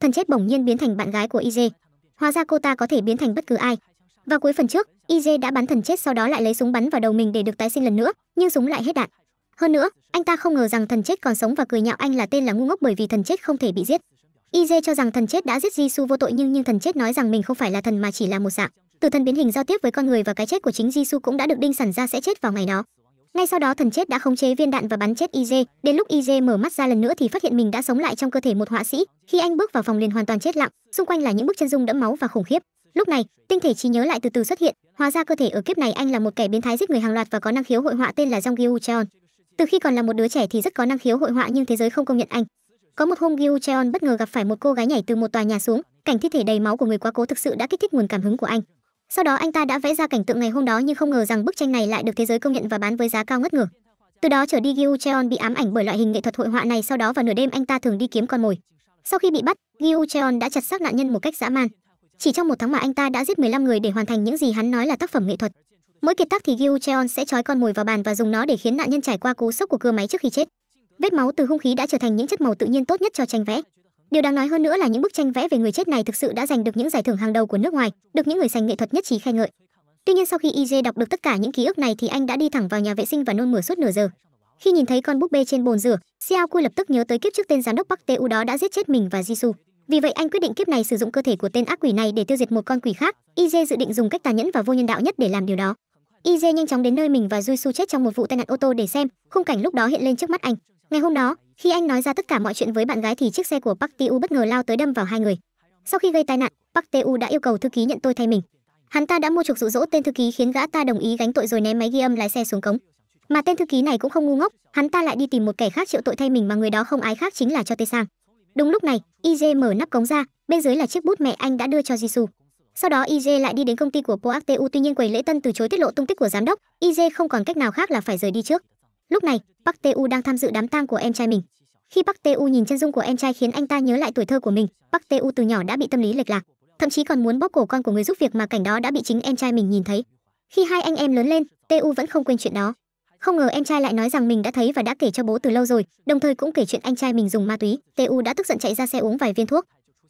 thần chết bỗng nhiên biến thành bạn gái của IJ. Hóa ra cô ta có thể biến thành bất cứ ai. Vào cuối phần trước, IJ đã bắn thần chết sau đó lại lấy súng bắn vào đầu mình để được tái sinh lần nữa, nhưng súng lại hết đạn. Hơn nữa, anh ta không ngờ rằng thần chết còn sống và cười nhạo anh là tên là ngu ngốc bởi vì thần chết không thể bị giết. IJ cho rằng thần chết đã giết Jisoo vô tội nhưng nhưng thần chết nói rằng mình không phải là thần mà chỉ là một dạng. Từ thần biến hình giao tiếp với con người và cái chết của chính Jisoo cũng đã được đinh sẵn ra sẽ chết vào ngày đó ngay sau đó thần chết đã khống chế viên đạn và bắn chết iz đến lúc iz mở mắt ra lần nữa thì phát hiện mình đã sống lại trong cơ thể một họa sĩ khi anh bước vào phòng liền hoàn toàn chết lặng xung quanh là những bức chân dung đẫm máu và khủng khiếp lúc này tinh thể trí nhớ lại từ từ xuất hiện hóa ra cơ thể ở kiếp này anh là một kẻ biến thái giết người hàng loạt và có năng khiếu hội họa tên là jong gyu cheon từ khi còn là một đứa trẻ thì rất có năng khiếu hội họa nhưng thế giới không công nhận anh có một hôm gyu cheon bất ngờ gặp phải một cô gái nhảy từ một tòa nhà xuống cảnh thi thể đầy máu của người quá cố thực sự đã kích thích nguồn cảm hứng của anh sau đó anh ta đã vẽ ra cảnh tượng ngày hôm đó nhưng không ngờ rằng bức tranh này lại được thế giới công nhận và bán với giá cao ngất ngửa. Từ đó trở đi Gyu Cheon bị ám ảnh bởi loại hình nghệ thuật hội họa này, sau đó vào nửa đêm anh ta thường đi kiếm con mồi. Sau khi bị bắt, Gyu Cheon đã chặt xác nạn nhân một cách dã man. Chỉ trong một tháng mà anh ta đã giết 15 người để hoàn thành những gì hắn nói là tác phẩm nghệ thuật. Mỗi kiệt tác thì Gyu Cheon sẽ trói con mồi vào bàn và dùng nó để khiến nạn nhân trải qua cú sốc của cưa máy trước khi chết. Vết máu từ hung khí đã trở thành những chất màu tự nhiên tốt nhất cho tranh vẽ điều đáng nói hơn nữa là những bức tranh vẽ về người chết này thực sự đã giành được những giải thưởng hàng đầu của nước ngoài được những người sành nghệ thuật nhất trí khen ngợi tuy nhiên sau khi ij đọc được tất cả những ký ức này thì anh đã đi thẳng vào nhà vệ sinh và nôn mửa suốt nửa giờ khi nhìn thấy con búp bê trên bồn rửa xiao kui lập tức nhớ tới kiếp trước tên giám đốc bắc u đó đã giết chết mình và jisoo vì vậy anh quyết định kiếp này sử dụng cơ thể của tên ác quỷ này để tiêu diệt một con quỷ khác ij dự định dùng cách tàn nhẫn và vô nhân đạo nhất để làm điều đó ij nhanh chóng đến nơi mình và jisoo chết trong một vụ tai nạn ô tô để xem khung cảnh lúc đó hiện lên trước mắt anh ngày hôm đó khi anh nói ra tất cả mọi chuyện với bạn gái thì chiếc xe của Park Tae-woo bất ngờ lao tới đâm vào hai người. Sau khi gây tai nạn, Park Tae-woo đã yêu cầu thư ký nhận tôi thay mình. Hắn ta đã mua chuộc dụ dỗ tên thư ký khiến gã ta đồng ý gánh tội rồi ném máy ghi âm lái xe xuống cống. Mà tên thư ký này cũng không ngu ngốc, hắn ta lại đi tìm một kẻ khác chịu tội thay mình mà người đó không ai khác chính là Cho Tae Sang. Đúng lúc này, IJ mở nắp cống ra, bên dưới là chiếc bút mẹ anh đã đưa cho Jisoo. Sau đó IJ lại đi đến công ty của Park tae Teu tuy nhiên quầy lễ tân từ chối tiết lộ tung tích của giám đốc, IJ không còn cách nào khác là phải rời đi trước. Lúc này, Park tae Teu đang tham dự đám tang của em trai mình. Khi Park Tae-u nhìn chân dung của em trai khiến anh ta nhớ lại tuổi thơ của mình, Park Tae-u từ nhỏ đã bị tâm lý lệch lạc, thậm chí còn muốn bóp cổ con của người giúp việc mà cảnh đó đã bị chính em trai mình nhìn thấy. Khi hai anh em lớn lên, Tae-u vẫn không quên chuyện đó. Không ngờ em trai lại nói rằng mình đã thấy và đã kể cho bố từ lâu rồi, đồng thời cũng kể chuyện anh trai mình dùng ma túy, Tae-u đã tức giận chạy ra xe uống vài viên thuốc.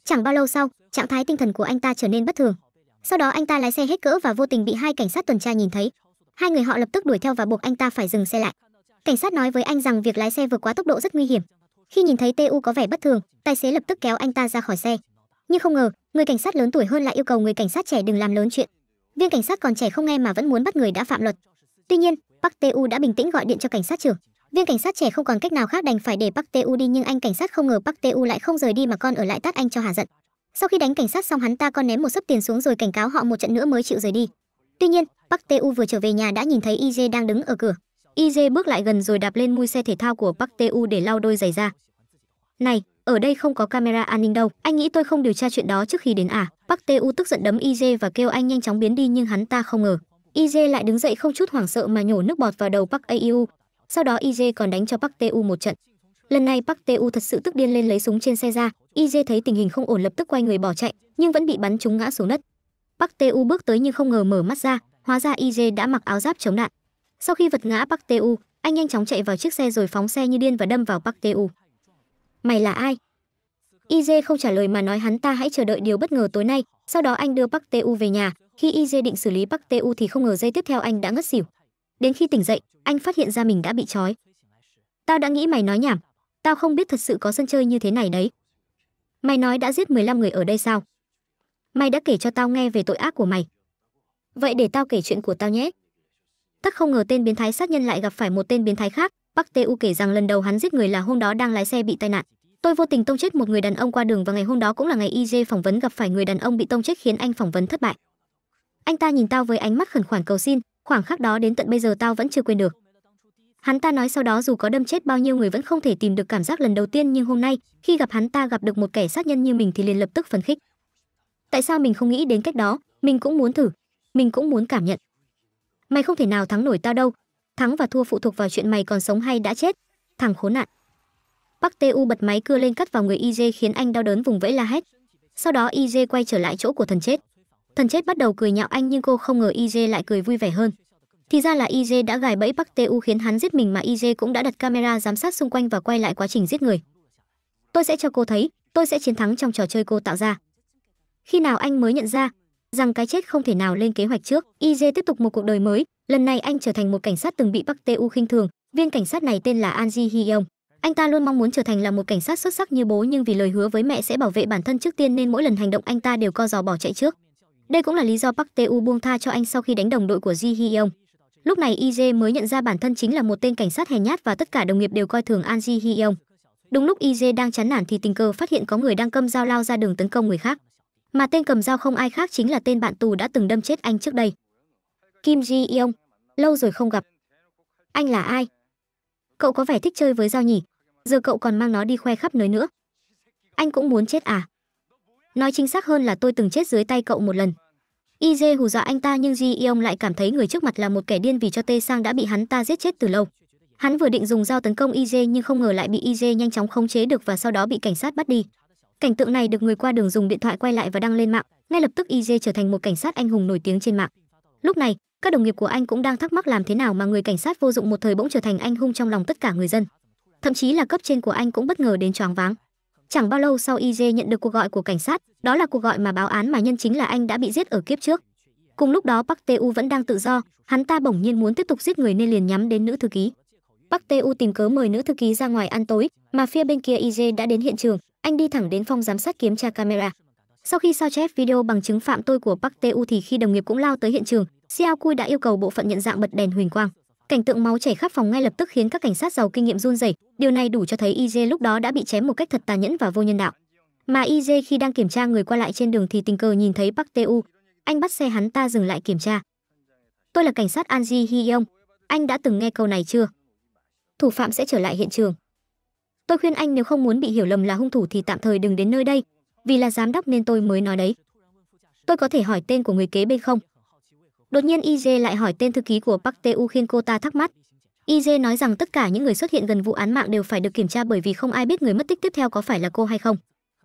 Chẳng bao lâu sau, trạng thái tinh thần của anh ta trở nên bất thường. Sau đó anh ta lái xe hết cỡ và vô tình bị hai cảnh sát tuần tra nhìn thấy. Hai người họ lập tức đuổi theo và buộc anh ta phải dừng xe lại. Cảnh sát nói với anh rằng việc lái xe vượt quá tốc độ rất nguy hiểm, khi nhìn thấy Tu có vẻ bất thường, tài xế lập tức kéo anh ta ra khỏi xe. Nhưng không ngờ, người cảnh sát lớn tuổi hơn lại yêu cầu người cảnh sát trẻ đừng làm lớn chuyện. Viên cảnh sát còn trẻ không nghe mà vẫn muốn bắt người đã phạm luật. Tuy nhiên, Park Tu đã bình tĩnh gọi điện cho cảnh sát trưởng. Viên cảnh sát trẻ không còn cách nào khác đành phải để Park Tu đi nhưng anh cảnh sát không ngờ Park Tu lại không rời đi mà còn ở lại tát anh cho hả giận. Sau khi đánh cảnh sát xong hắn ta còn ném một sấp tiền xuống rồi cảnh cáo họ một trận nữa mới chịu rời đi. Tuy nhiên, Park Tu vừa trở về nhà đã nhìn thấy IJ đang đứng ở cửa. IJ bước lại gần rồi đạp lên mui xe thể thao của Park tae Teu để lau đôi giày ra. Này, ở đây không có camera an ninh đâu, anh nghĩ tôi không điều tra chuyện đó trước khi đến à? Park tae Teu tức giận đấm IJ và kêu anh nhanh chóng biến đi nhưng hắn ta không ngờ. IJ lại đứng dậy không chút hoảng sợ mà nhổ nước bọt vào đầu Park Aeu. Sau đó IJ còn đánh cho Park tae Teu một trận. Lần này Park tae Teu thật sự tức điên lên lấy súng trên xe ra, IJ thấy tình hình không ổn lập tức quay người bỏ chạy, nhưng vẫn bị bắn trúng ngã xuống đất. Park tae Teu bước tới nhưng không ngờ mở mắt ra, hóa ra IJ đã mặc áo giáp chống đạn. Sau khi vật ngã Park U, anh nhanh chóng chạy vào chiếc xe rồi phóng xe như điên và đâm vào Park U. Mày là ai? IJ không trả lời mà nói hắn ta hãy chờ đợi điều bất ngờ tối nay, sau đó anh đưa Park U về nhà. Khi IJ định xử lý Park U thì không ngờ giây tiếp theo anh đã ngất xỉu. Đến khi tỉnh dậy, anh phát hiện ra mình đã bị trói. Tao đã nghĩ mày nói nhảm, tao không biết thật sự có sân chơi như thế này đấy. Mày nói đã giết 15 người ở đây sao? Mày đã kể cho tao nghe về tội ác của mày. Vậy để tao kể chuyện của tao nhé. Tất không ngờ tên biến thái sát nhân lại gặp phải một tên biến thái khác. Bắc Tê U kể rằng lần đầu hắn giết người là hôm đó đang lái xe bị tai nạn. Tôi vô tình tông chết một người đàn ông qua đường và ngày hôm đó cũng là ngày IJ phỏng vấn gặp phải người đàn ông bị tông chết khiến anh phỏng vấn thất bại. Anh ta nhìn tao với ánh mắt khẩn khoản cầu xin, khoảng khắc đó đến tận bây giờ tao vẫn chưa quên được. Hắn ta nói sau đó dù có đâm chết bao nhiêu người vẫn không thể tìm được cảm giác lần đầu tiên nhưng hôm nay, khi gặp hắn ta gặp được một kẻ sát nhân như mình thì liền lập tức phấn khích. Tại sao mình không nghĩ đến cách đó, mình cũng muốn thử, mình cũng muốn cảm nhận mày không thể nào thắng nổi tao đâu thắng và thua phụ thuộc vào chuyện mày còn sống hay đã chết thằng khốn nạn Park U bật máy cưa lên cắt vào người IJ khiến anh đau đớn vùng vẫy la hét. Sau đó IJ quay trở lại chỗ của thần chết. Thần chết bắt đầu cười nhạo anh nhưng cô không ngờ IJ lại cười vui vẻ hơn. Thì ra là IJ đã gài bẫy Park U khiến hắn giết mình mà IJ cũng đã đặt camera giám sát xung quanh và quay lại quá trình giết người. Tôi sẽ cho cô thấy, tôi sẽ chiến thắng trong trò chơi cô tạo ra. Khi nào anh mới nhận ra, rằng cái chết không thể nào lên kế hoạch trước. IJ tiếp tục một cuộc đời mới, lần này anh trở thành một cảnh sát từng bị Park Tae-u khinh thường, viên cảnh sát này tên là An Ji Hyeong. Anh ta luôn mong muốn trở thành là một cảnh sát xuất sắc như bố nhưng vì lời hứa với mẹ sẽ bảo vệ bản thân trước tiên nên mỗi lần hành động anh ta đều co giò bỏ chạy trước. Đây cũng là lý do Park Tae-u buông tha cho anh sau khi đánh đồng đội của Ji Hyeong. Lúc này IJ mới nhận ra bản thân chính là một tên cảnh sát hèn nhát và tất cả đồng nghiệp đều coi thường An Ji Hyeong. Đúng lúc IJ đang chán nản thì tình cờ phát hiện có người đang cầm dao lao ra đường tấn công người khác mà tên cầm dao không ai khác chính là tên bạn tù đã từng đâm chết anh trước đây kim ji yong lâu rồi không gặp anh là ai cậu có vẻ thích chơi với dao nhỉ giờ cậu còn mang nó đi khoe khắp nơi nữa anh cũng muốn chết à nói chính xác hơn là tôi từng chết dưới tay cậu một lần Ije hù dọa anh ta nhưng Ji Yong lại cảm thấy người trước mặt là một kẻ điên vì cho Tê Sang đã bị hắn ta giết chết từ lâu. Hắn vừa định dùng dao tấn công Ije nhưng không ngờ lại bị Ije nhanh chóng khống chế được và sau đó bị cảnh sát bắt đi. Cảnh tượng này được người qua đường dùng điện thoại quay lại và đăng lên mạng, ngay lập tức IJ trở thành một cảnh sát anh hùng nổi tiếng trên mạng. Lúc này, các đồng nghiệp của anh cũng đang thắc mắc làm thế nào mà người cảnh sát vô dụng một thời bỗng trở thành anh hùng trong lòng tất cả người dân. Thậm chí là cấp trên của anh cũng bất ngờ đến choáng váng. Chẳng bao lâu sau IJ nhận được cuộc gọi của cảnh sát, đó là cuộc gọi mà báo án mà nhân chính là anh đã bị giết ở kiếp trước. Cùng lúc đó Park U vẫn đang tự do, hắn ta bỗng nhiên muốn tiếp tục giết người nên liền nhắm đến nữ thư ký. Park U tìm cớ mời nữ thư ký ra ngoài ăn tối, mà phía bên kia IJ đã đến hiện trường, anh đi thẳng đến phòng giám sát kiểm tra camera. Sau khi sao chép video bằng chứng phạm tội của Park Tae-u thì khi đồng nghiệp cũng lao tới hiện trường, Xiao Kui đã yêu cầu bộ phận nhận dạng bật đèn huỳnh quang. Cảnh tượng máu chảy khắp phòng ngay lập tức khiến các cảnh sát giàu kinh nghiệm run rẩy, điều này đủ cho thấy IJ lúc đó đã bị chém một cách thật tàn nhẫn và vô nhân đạo. Mà IJ khi đang kiểm tra người qua lại trên đường thì tình cờ nhìn thấy Park Tae-u, anh bắt xe hắn ta dừng lại kiểm tra. Tôi là cảnh sát An Ji Hyong, anh đã từng nghe câu này chưa? Thủ phạm sẽ trở lại hiện trường tôi khuyên anh nếu không muốn bị hiểu lầm là hung thủ thì tạm thời đừng đến nơi đây vì là giám đốc nên tôi mới nói đấy tôi có thể hỏi tên của người kế bên không đột nhiên ij lại hỏi tên thư ký của park Tae teu khiến cô ta thắc mắc ij nói rằng tất cả những người xuất hiện gần vụ án mạng đều phải được kiểm tra bởi vì không ai biết người mất tích tiếp theo có phải là cô hay không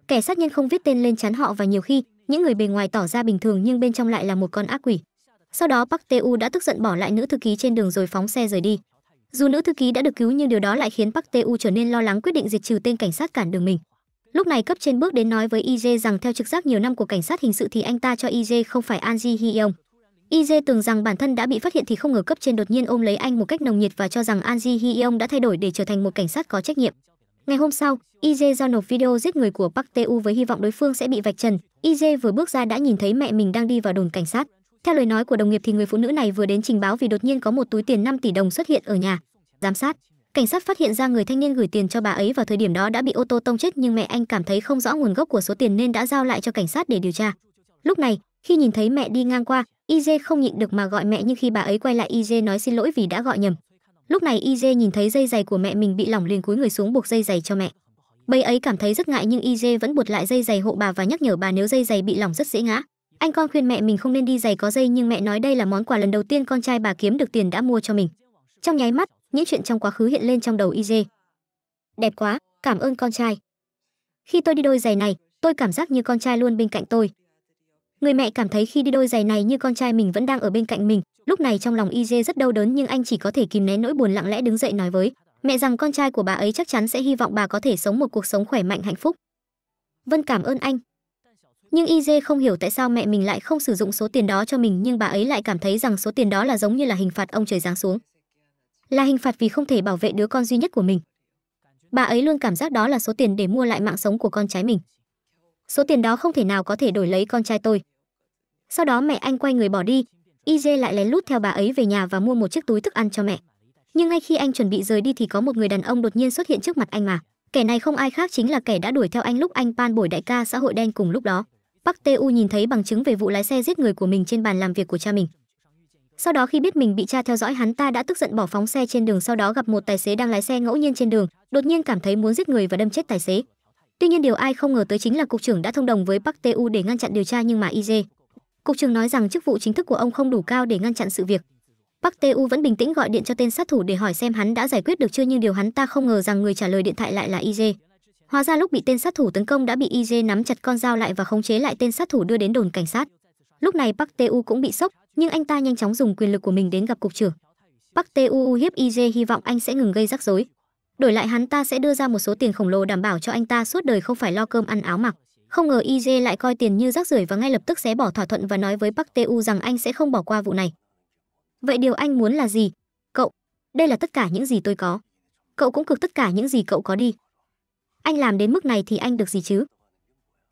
kẻ sát nhân không viết tên lên chắn họ và nhiều khi những người bề ngoài tỏ ra bình thường nhưng bên trong lại là một con ác quỷ sau đó park Tae teu đã tức giận bỏ lại nữ thư ký trên đường rồi phóng xe rời đi dù nữ thư ký đã được cứu nhưng điều đó lại khiến Park tae Teu trở nên lo lắng quyết định diệt trừ tên cảnh sát cản đường mình. Lúc này cấp trên bước đến nói với IJ rằng theo trực giác nhiều năm của cảnh sát hình sự thì anh ta cho IJ không phải An Ji Hyung. IJ tưởng rằng bản thân đã bị phát hiện thì không ngờ cấp trên đột nhiên ôm lấy anh một cách nồng nhiệt và cho rằng An Ji Hyung đã thay đổi để trở thành một cảnh sát có trách nhiệm. Ngày hôm sau, IJ giao nộp video giết người của Park tae Teu với hy vọng đối phương sẽ bị vạch trần. IJ vừa bước ra đã nhìn thấy mẹ mình đang đi vào đồn cảnh sát. Theo lời nói của đồng nghiệp thì người phụ nữ này vừa đến trình báo vì đột nhiên có một túi tiền 5 tỷ đồng xuất hiện ở nhà. Giám sát, cảnh sát phát hiện ra người thanh niên gửi tiền cho bà ấy vào thời điểm đó đã bị ô tô tông chết nhưng mẹ anh cảm thấy không rõ nguồn gốc của số tiền nên đã giao lại cho cảnh sát để điều tra. Lúc này, khi nhìn thấy mẹ đi ngang qua, IJ không nhịn được mà gọi mẹ nhưng khi bà ấy quay lại IJ nói xin lỗi vì đã gọi nhầm. Lúc này IJ nhìn thấy dây giày của mẹ mình bị lỏng liền cúi người xuống buộc dây giày cho mẹ. Bây ấy cảm thấy rất ngại nhưng IJ vẫn buộc lại dây giày hộ bà và nhắc nhở bà nếu dây giày bị lỏng rất dễ ngã. Anh con khuyên mẹ mình không nên đi giày có dây nhưng mẹ nói đây là món quà lần đầu tiên con trai bà kiếm được tiền đã mua cho mình. Trong nháy mắt, những chuyện trong quá khứ hiện lên trong đầu IJ. Đẹp quá, cảm ơn con trai. Khi tôi đi đôi giày này, tôi cảm giác như con trai luôn bên cạnh tôi. Người mẹ cảm thấy khi đi đôi giày này như con trai mình vẫn đang ở bên cạnh mình, lúc này trong lòng IJ rất đau đớn nhưng anh chỉ có thể kìm nén nỗi buồn lặng lẽ đứng dậy nói với mẹ rằng con trai của bà ấy chắc chắn sẽ hy vọng bà có thể sống một cuộc sống khỏe mạnh hạnh phúc. Vân cảm ơn anh, nhưng iz không hiểu tại sao mẹ mình lại không sử dụng số tiền đó cho mình nhưng bà ấy lại cảm thấy rằng số tiền đó là giống như là hình phạt ông trời giáng xuống là hình phạt vì không thể bảo vệ đứa con duy nhất của mình bà ấy luôn cảm giác đó là số tiền để mua lại mạng sống của con trai mình số tiền đó không thể nào có thể đổi lấy con trai tôi sau đó mẹ anh quay người bỏ đi iz lại lén lút theo bà ấy về nhà và mua một chiếc túi thức ăn cho mẹ nhưng ngay khi anh chuẩn bị rời đi thì có một người đàn ông đột nhiên xuất hiện trước mặt anh mà kẻ này không ai khác chính là kẻ đã đuổi theo anh lúc anh pan bổi đại ca xã hội đen cùng lúc đó Park Teu nhìn thấy bằng chứng về vụ lái xe giết người của mình trên bàn làm việc của cha mình. Sau đó khi biết mình bị cha theo dõi, hắn ta đã tức giận bỏ phóng xe trên đường sau đó gặp một tài xế đang lái xe ngẫu nhiên trên đường, đột nhiên cảm thấy muốn giết người và đâm chết tài xế. Tuy nhiên điều ai không ngờ tới chính là cục trưởng đã thông đồng với Park Teu để ngăn chặn điều tra nhưng mà IJ. Cục trưởng nói rằng chức vụ chính thức của ông không đủ cao để ngăn chặn sự việc. Park Teu vẫn bình tĩnh gọi điện cho tên sát thủ để hỏi xem hắn đã giải quyết được chưa nhưng điều hắn ta không ngờ rằng người trả lời điện thoại lại là IJ. Hóa ra lúc bị tên sát thủ tấn công đã bị IJ nắm chặt con dao lại và khống chế lại tên sát thủ đưa đến đồn cảnh sát. Lúc này Park Teu cũng bị sốc, nhưng anh ta nhanh chóng dùng quyền lực của mình đến gặp cục trưởng. Park Teu uy hiếp IJ hy vọng anh sẽ ngừng gây rắc rối. Đổi lại hắn ta sẽ đưa ra một số tiền khổng lồ đảm bảo cho anh ta suốt đời không phải lo cơm ăn áo mặc. Không ngờ IJ lại coi tiền như rác rưởi và ngay lập tức xé bỏ thỏa thuận và nói với Park Teu rằng anh sẽ không bỏ qua vụ này. Vậy điều anh muốn là gì? Cậu, đây là tất cả những gì tôi có. Cậu cũng cực tất cả những gì cậu có đi anh làm đến mức này thì anh được gì chứ?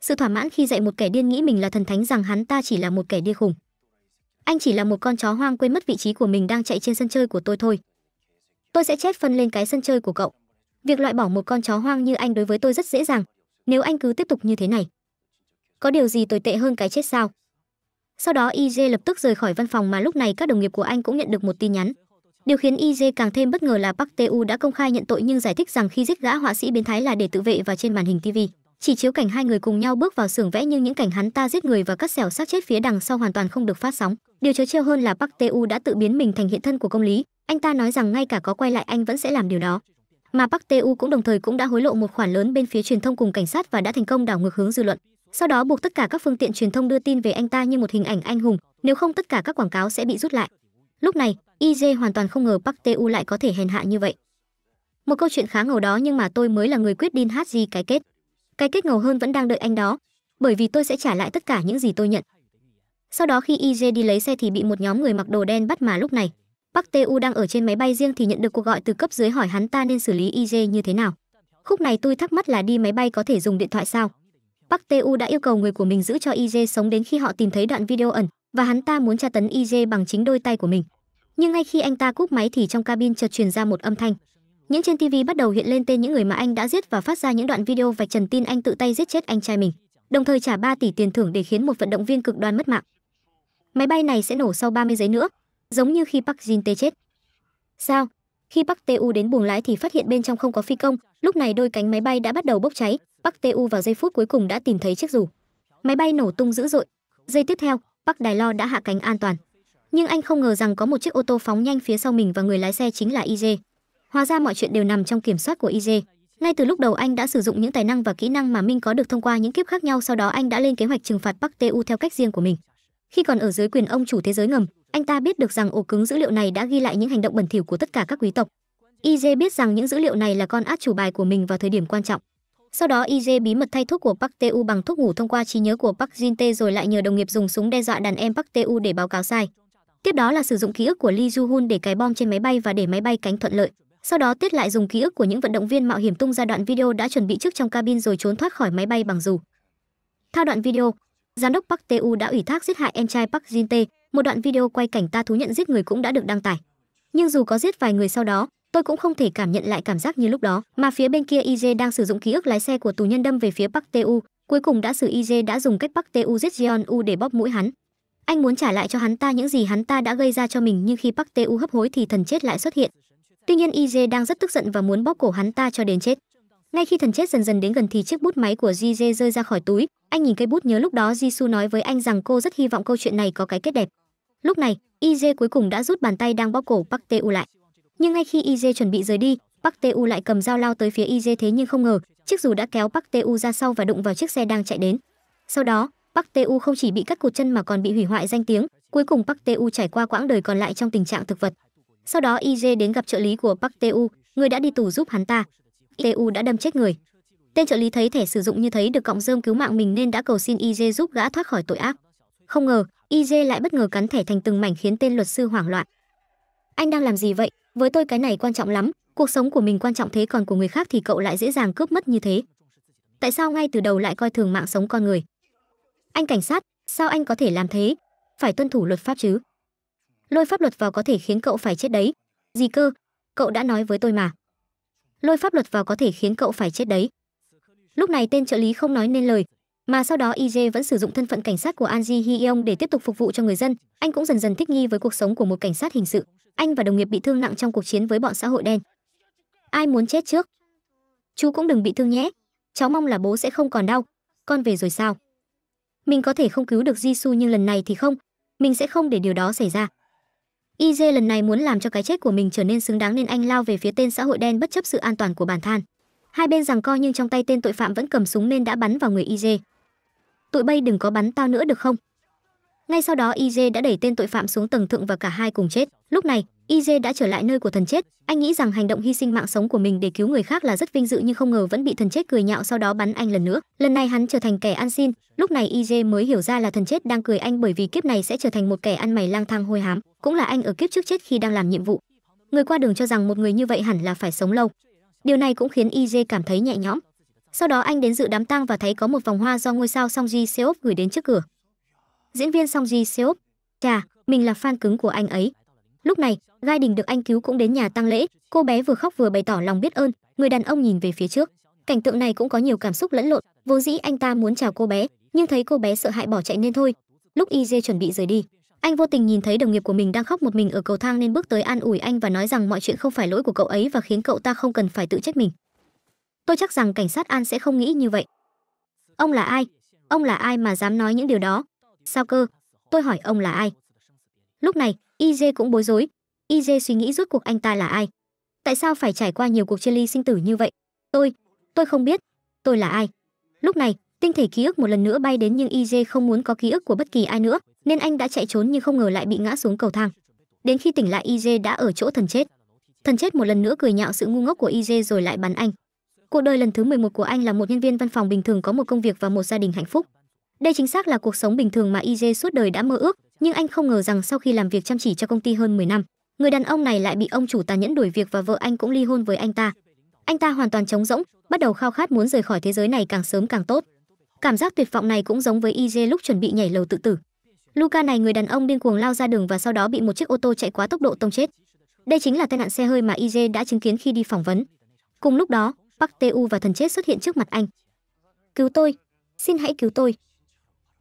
Sự thỏa mãn khi dạy một kẻ điên nghĩ mình là thần thánh rằng hắn ta chỉ là một kẻ điên khùng. Anh chỉ là một con chó hoang quên mất vị trí của mình đang chạy trên sân chơi của tôi thôi. Tôi sẽ chép phân lên cái sân chơi của cậu. Việc loại bỏ một con chó hoang như anh đối với tôi rất dễ dàng, nếu anh cứ tiếp tục như thế này. Có điều gì tồi tệ hơn cái chết sao? Sau đó IJ lập tức rời khỏi văn phòng mà lúc này các đồng nghiệp của anh cũng nhận được một tin nhắn. Điều khiến IJ càng thêm bất ngờ là Park tae Teu đã công khai nhận tội nhưng giải thích rằng khi giết gã họa sĩ biến thái là để tự vệ và trên màn hình TV chỉ chiếu cảnh hai người cùng nhau bước vào xưởng vẽ nhưng những cảnh hắn ta giết người và cắt xẻo xác chết phía đằng sau hoàn toàn không được phát sóng. Điều trớ trêu hơn là Park tae Teu đã tự biến mình thành hiện thân của công lý. Anh ta nói rằng ngay cả có quay lại anh vẫn sẽ làm điều đó. Mà Park tae Teu cũng đồng thời cũng đã hối lộ một khoản lớn bên phía truyền thông cùng cảnh sát và đã thành công đảo ngược hướng dư luận. Sau đó buộc tất cả các phương tiện truyền thông đưa tin về anh ta như một hình ảnh anh hùng, nếu không tất cả các quảng cáo sẽ bị rút lại. Lúc này, IJ hoàn toàn không ngờ Park Tae-u lại có thể hèn hạ như vậy. Một câu chuyện khá ngầu đó nhưng mà tôi mới là người quyết định hát gì cái kết. Cái kết ngầu hơn vẫn đang đợi anh đó, bởi vì tôi sẽ trả lại tất cả những gì tôi nhận. Sau đó khi IJ đi lấy xe thì bị một nhóm người mặc đồ đen bắt mà lúc này, Park Tae-u đang ở trên máy bay riêng thì nhận được cuộc gọi từ cấp dưới hỏi hắn ta nên xử lý IJ như thế nào. Khúc này tôi thắc mắc là đi máy bay có thể dùng điện thoại sao? Park Tae-u đã yêu cầu người của mình giữ cho IJ sống đến khi họ tìm thấy đoạn video ẩn và hắn ta muốn tra tấn IJ bằng chính đôi tay của mình. Nhưng ngay khi anh ta cúp máy thì trong cabin chợt truyền ra một âm thanh. Những trên TV bắt đầu hiện lên tên những người mà anh đã giết và phát ra những đoạn video vạch trần tin anh tự tay giết chết anh trai mình, đồng thời trả 3 tỷ tiền thưởng để khiến một vận động viên cực đoan mất mạng. Máy bay này sẽ nổ sau 30 giây nữa, giống như khi Park Jin Tae chết. Sao? Khi Park Tae-u đến buồng lái thì phát hiện bên trong không có phi công, lúc này đôi cánh máy bay đã bắt đầu bốc cháy, Park Tae-u vào giây phút cuối cùng đã tìm thấy chiếc dù. Máy bay nổ tung dữ dội. Giây tiếp theo, Park Đài Lo đã hạ cánh an toàn nhưng anh không ngờ rằng có một chiếc ô tô phóng nhanh phía sau mình và người lái xe chính là IJ. Hóa ra mọi chuyện đều nằm trong kiểm soát của IJ. Ngay từ lúc đầu anh đã sử dụng những tài năng và kỹ năng mà Minh có được thông qua những kiếp khác nhau, sau đó anh đã lên kế hoạch trừng phạt Park Teu theo cách riêng của mình. Khi còn ở dưới quyền ông chủ thế giới ngầm, anh ta biết được rằng ổ cứng dữ liệu này đã ghi lại những hành động bẩn thỉu của tất cả các quý tộc. IJ biết rằng những dữ liệu này là con át chủ bài của mình vào thời điểm quan trọng. Sau đó IJ bí mật thay thuốc của Park Teu bằng thuốc ngủ thông qua trí nhớ của Park Jin Tae rồi lại nhờ đồng nghiệp dùng súng đe dọa đàn em Park Teu để báo cáo sai. Tiếp đó là sử dụng ký ức của Lee Ju-hun để cái bom trên máy bay và để máy bay cánh thuận lợi. Sau đó Tết lại dùng ký ức của những vận động viên mạo hiểm tung ra đoạn video đã chuẩn bị trước trong cabin rồi trốn thoát khỏi máy bay bằng dù. Theo đoạn video, giám đốc Park tae u đã ủy thác giết hại em trai Park Jin-tae, một đoạn video quay cảnh ta thú nhận giết người cũng đã được đăng tải. Nhưng dù có giết vài người sau đó, tôi cũng không thể cảm nhận lại cảm giác như lúc đó, mà phía bên kia IJ đang sử dụng ký ức lái xe của tù nhân đâm về phía Park tae u cuối cùng đã sử IJ đã dùng cách Park tae u giết Jeon U để bóp mũi hắn anh muốn trả lại cho hắn ta những gì hắn ta đã gây ra cho mình nhưng khi Park tae Teu hấp hối thì thần chết lại xuất hiện. Tuy nhiên IJ đang rất tức giận và muốn bóp cổ hắn ta cho đến chết. Ngay khi thần chết dần dần đến gần thì chiếc bút máy của JJ rơi ra khỏi túi, anh nhìn cây bút nhớ lúc đó Jisoo nói với anh rằng cô rất hy vọng câu chuyện này có cái kết đẹp. Lúc này, IJ cuối cùng đã rút bàn tay đang bóp cổ Park tae Teu lại. Nhưng ngay khi IJ chuẩn bị rời đi, Park tae Teu lại cầm dao lao tới phía IJ thế nhưng không ngờ, chiếc dù đã kéo Park tae Teu ra sau và đụng vào chiếc xe đang chạy đến. Sau đó, Park Tae-u không chỉ bị cắt cụt chân mà còn bị hủy hoại danh tiếng. Cuối cùng Park Tae-u trải qua quãng đời còn lại trong tình trạng thực vật. Sau đó IJ đến gặp trợ lý của Park Tae-u, người đã đi tù giúp hắn ta. Tae-u đã đâm chết người. Tên trợ lý thấy thẻ sử dụng như thấy được cọng rơm cứu mạng mình nên đã cầu xin IJ giúp gã thoát khỏi tội ác. Không ngờ, IJ lại bất ngờ cắn thẻ thành từng mảnh khiến tên luật sư hoảng loạn. Anh đang làm gì vậy? Với tôi cái này quan trọng lắm, cuộc sống của mình quan trọng thế còn của người khác thì cậu lại dễ dàng cướp mất như thế. Tại sao ngay từ đầu lại coi thường mạng sống con người? Anh cảnh sát, sao anh có thể làm thế? Phải tuân thủ luật pháp chứ. Lôi pháp luật vào có thể khiến cậu phải chết đấy. Gì cơ? Cậu đã nói với tôi mà. Lôi pháp luật vào có thể khiến cậu phải chết đấy. Lúc này tên trợ lý không nói nên lời, mà sau đó IJ vẫn sử dụng thân phận cảnh sát của Anji Ji Hyeong để tiếp tục phục vụ cho người dân. Anh cũng dần dần thích nghi với cuộc sống của một cảnh sát hình sự. Anh và đồng nghiệp bị thương nặng trong cuộc chiến với bọn xã hội đen. Ai muốn chết trước? Chú cũng đừng bị thương nhé. Cháu mong là bố sẽ không còn đau. Con về rồi sao? mình có thể không cứu được Jisoo nhưng lần này thì không, mình sẽ không để điều đó xảy ra. IJ lần này muốn làm cho cái chết của mình trở nên xứng đáng nên anh lao về phía tên xã hội đen bất chấp sự an toàn của bản thân. Hai bên rằng co nhưng trong tay tên tội phạm vẫn cầm súng nên đã bắn vào người IJ. Tụi bay đừng có bắn tao nữa được không? Ngay sau đó IJ đã đẩy tên tội phạm xuống tầng thượng và cả hai cùng chết. Lúc này, IJ đã trở lại nơi của thần chết, anh nghĩ rằng hành động hy sinh mạng sống của mình để cứu người khác là rất vinh dự nhưng không ngờ vẫn bị thần chết cười nhạo sau đó bắn anh lần nữa. Lần này hắn trở thành kẻ ăn xin, lúc này IJ mới hiểu ra là thần chết đang cười anh bởi vì kiếp này sẽ trở thành một kẻ ăn mày lang thang hôi hám, cũng là anh ở kiếp trước chết khi đang làm nhiệm vụ. Người qua đường cho rằng một người như vậy hẳn là phải sống lâu. Điều này cũng khiến IJ cảm thấy nhẹ nhõm. Sau đó anh đến dự đám tang và thấy có một vòng hoa do ngôi sao Song Ji Seop gửi đến trước cửa. Diễn viên Song Ji Seop, chà, mình là fan cứng của anh ấy. Lúc này, Gai Đình được anh cứu cũng đến nhà tang lễ, cô bé vừa khóc vừa bày tỏ lòng biết ơn, người đàn ông nhìn về phía trước. Cảnh tượng này cũng có nhiều cảm xúc lẫn lộn, Vô dĩ anh ta muốn chào cô bé, nhưng thấy cô bé sợ hãi bỏ chạy nên thôi. Lúc Y chuẩn bị rời đi, anh vô tình nhìn thấy đồng nghiệp của mình đang khóc một mình ở cầu thang nên bước tới an ủi anh và nói rằng mọi chuyện không phải lỗi của cậu ấy và khiến cậu ta không cần phải tự trách mình. Tôi chắc rằng cảnh sát An sẽ không nghĩ như vậy. Ông là ai? Ông là ai mà dám nói những điều đó? Sao cơ? Tôi hỏi ông là ai? Lúc này, IJ cũng bối rối. IJ suy nghĩ rốt cuộc anh ta là ai? Tại sao phải trải qua nhiều cuộc chia ly sinh tử như vậy? Tôi, tôi không biết, tôi là ai? Lúc này, tinh thể ký ức một lần nữa bay đến nhưng IJ không muốn có ký ức của bất kỳ ai nữa, nên anh đã chạy trốn nhưng không ngờ lại bị ngã xuống cầu thang. Đến khi tỉnh lại IJ đã ở chỗ thần chết. Thần chết một lần nữa cười nhạo sự ngu ngốc của IJ rồi lại bắn anh. Cuộc đời lần thứ 11 của anh là một nhân viên văn phòng bình thường có một công việc và một gia đình hạnh phúc. Đây chính xác là cuộc sống bình thường mà IJ suốt đời đã mơ ước, nhưng anh không ngờ rằng sau khi làm việc chăm chỉ cho công ty hơn 10 năm, người đàn ông này lại bị ông chủ tàn nhẫn đuổi việc và vợ anh cũng ly hôn với anh ta. Anh ta hoàn toàn trống rỗng, bắt đầu khao khát muốn rời khỏi thế giới này càng sớm càng tốt. Cảm giác tuyệt vọng này cũng giống với IJ lúc chuẩn bị nhảy lầu tự tử. Luca này người đàn ông điên cuồng lao ra đường và sau đó bị một chiếc ô tô chạy quá tốc độ tông chết. Đây chính là tai nạn xe hơi mà IJ đã chứng kiến khi đi phỏng vấn. Cùng lúc đó, Park Teu và thần chết xuất hiện trước mặt anh. "Cứu tôi, xin hãy cứu tôi."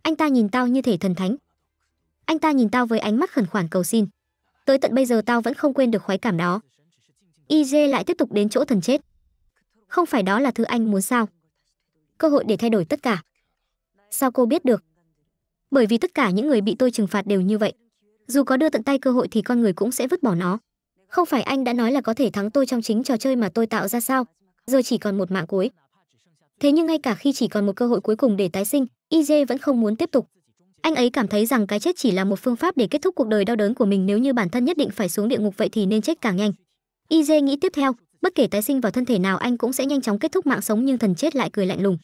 Anh ta nhìn tao như thể thần thánh anh ta nhìn tao với ánh mắt khẩn khoản cầu xin tới tận bây giờ tao vẫn không quên được khoái cảm đó ij lại tiếp tục đến chỗ thần chết không phải đó là thứ anh muốn sao cơ hội để thay đổi tất cả sao cô biết được bởi vì tất cả những người bị tôi trừng phạt đều như vậy dù có đưa tận tay cơ hội thì con người cũng sẽ vứt bỏ nó không phải anh đã nói là có thể thắng tôi trong chính trò chơi mà tôi tạo ra sao giờ chỉ còn một mạng cuối thế nhưng ngay cả khi chỉ còn một cơ hội cuối cùng để tái sinh ij vẫn không muốn tiếp tục anh ấy cảm thấy rằng cái chết chỉ là một phương pháp để kết thúc cuộc đời đau đớn của mình nếu như bản thân nhất định phải xuống địa ngục vậy thì nên chết càng nhanh. IJ nghĩ tiếp theo, bất kể tái sinh vào thân thể nào anh cũng sẽ nhanh chóng kết thúc mạng sống nhưng thần chết lại cười lạnh lùng.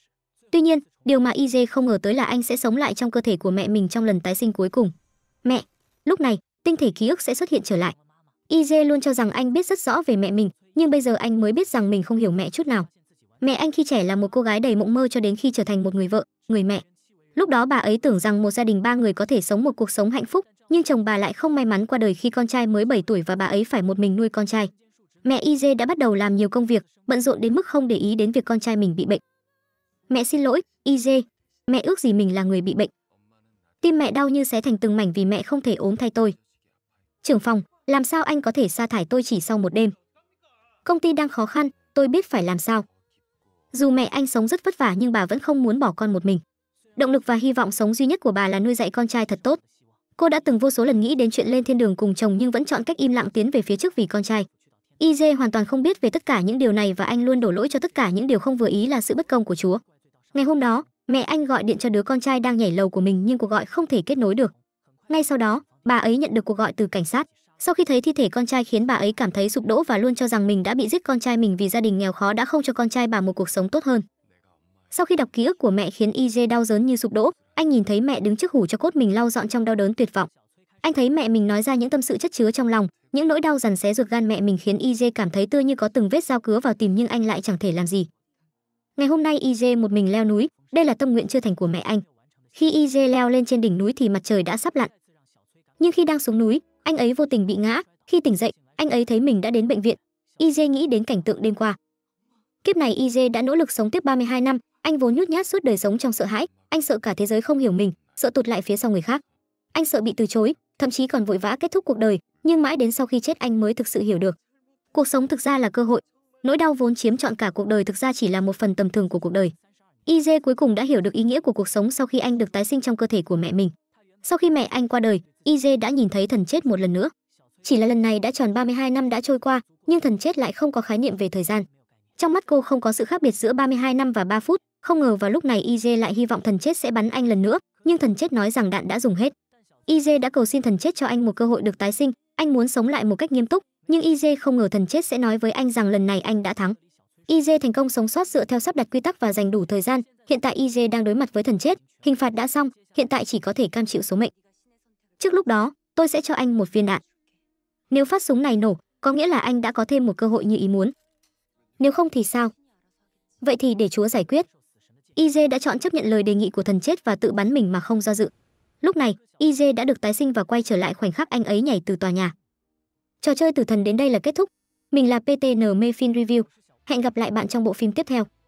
Tuy nhiên, điều mà IJ không ngờ tới là anh sẽ sống lại trong cơ thể của mẹ mình trong lần tái sinh cuối cùng. Mẹ, lúc này, tinh thể ký ức sẽ xuất hiện trở lại. IJ luôn cho rằng anh biết rất rõ về mẹ mình, nhưng bây giờ anh mới biết rằng mình không hiểu mẹ chút nào. Mẹ anh khi trẻ là một cô gái đầy mộng mơ cho đến khi trở thành một người vợ, người mẹ. Lúc đó bà ấy tưởng rằng một gia đình ba người có thể sống một cuộc sống hạnh phúc, nhưng chồng bà lại không may mắn qua đời khi con trai mới 7 tuổi và bà ấy phải một mình nuôi con trai. Mẹ IJ đã bắt đầu làm nhiều công việc, bận rộn đến mức không để ý đến việc con trai mình bị bệnh. Mẹ xin lỗi, IJ, mẹ ước gì mình là người bị bệnh. Tim mẹ đau như xé thành từng mảnh vì mẹ không thể ốm thay tôi. Trưởng phòng, làm sao anh có thể sa thải tôi chỉ sau một đêm? Công ty đang khó khăn, tôi biết phải làm sao. Dù mẹ anh sống rất vất vả nhưng bà vẫn không muốn bỏ con một mình động lực và hy vọng sống duy nhất của bà là nuôi dạy con trai thật tốt cô đã từng vô số lần nghĩ đến chuyện lên thiên đường cùng chồng nhưng vẫn chọn cách im lặng tiến về phía trước vì con trai IJ hoàn toàn không biết về tất cả những điều này và anh luôn đổ lỗi cho tất cả những điều không vừa ý là sự bất công của Chúa. Ngày hôm đó, mẹ anh gọi điện cho đứa con trai đang nhảy lầu của mình nhưng cuộc gọi không thể kết nối được. Ngay sau đó, bà ấy nhận được cuộc gọi từ cảnh sát. Sau khi thấy thi thể con trai khiến bà ấy cảm thấy sụp đổ và luôn cho rằng mình đã bị giết con trai mình vì gia đình nghèo khó đã không cho con trai bà một cuộc sống tốt hơn. Sau khi đọc ký ức của mẹ khiến IJ đau đớn như sụp đổ, anh nhìn thấy mẹ đứng trước hủ cho cốt mình lau dọn trong đau đớn tuyệt vọng. Anh thấy mẹ mình nói ra những tâm sự chất chứa trong lòng, những nỗi đau dằn xé ruột gan mẹ mình khiến IJ cảm thấy tươi như có từng vết dao cứa vào tìm nhưng anh lại chẳng thể làm gì. Ngày hôm nay IJ một mình leo núi, đây là tâm nguyện chưa thành của mẹ anh. Khi IJ leo lên trên đỉnh núi thì mặt trời đã sắp lặn. Nhưng khi đang xuống núi, anh ấy vô tình bị ngã, khi tỉnh dậy, anh ấy thấy mình đã đến bệnh viện. IJ nghĩ đến cảnh tượng đêm qua. Kiếp này IJ đã nỗ lực sống tiếp 32 năm, anh vốn nhút nhát suốt đời sống trong sợ hãi anh sợ cả thế giới không hiểu mình sợ tụt lại phía sau người khác anh sợ bị từ chối thậm chí còn vội vã kết thúc cuộc đời nhưng mãi đến sau khi chết anh mới thực sự hiểu được cuộc sống thực ra là cơ hội nỗi đau vốn chiếm trọn cả cuộc đời thực ra chỉ là một phần tầm thường của cuộc đời iz cuối cùng đã hiểu được ý nghĩa của cuộc sống sau khi anh được tái sinh trong cơ thể của mẹ mình sau khi mẹ anh qua đời iz đã nhìn thấy thần chết một lần nữa chỉ là lần này đã tròn 32 năm đã trôi qua nhưng thần chết lại không có khái niệm về thời gian trong mắt cô không có sự khác biệt giữa 32 năm và 3 phút không ngờ vào lúc này iz lại hy vọng thần chết sẽ bắn anh lần nữa nhưng thần chết nói rằng đạn đã dùng hết iz đã cầu xin thần chết cho anh một cơ hội được tái sinh anh muốn sống lại một cách nghiêm túc nhưng iz không ngờ thần chết sẽ nói với anh rằng lần này anh đã thắng iz thành công sống sót dựa theo sắp đặt quy tắc và dành đủ thời gian hiện tại iz đang đối mặt với thần chết hình phạt đã xong hiện tại chỉ có thể cam chịu số mệnh trước lúc đó tôi sẽ cho anh một viên đạn nếu phát súng này nổ có nghĩa là anh đã có thêm một cơ hội như ý muốn nếu không thì sao vậy thì để chúa giải quyết IJ đã chọn chấp nhận lời đề nghị của thần chết và tự bắn mình mà không do dự. Lúc này, IJ đã được tái sinh và quay trở lại khoảnh khắc anh ấy nhảy từ tòa nhà. Trò chơi tử thần đến đây là kết thúc. Mình là PTN Mefin Review. Hẹn gặp lại bạn trong bộ phim tiếp theo.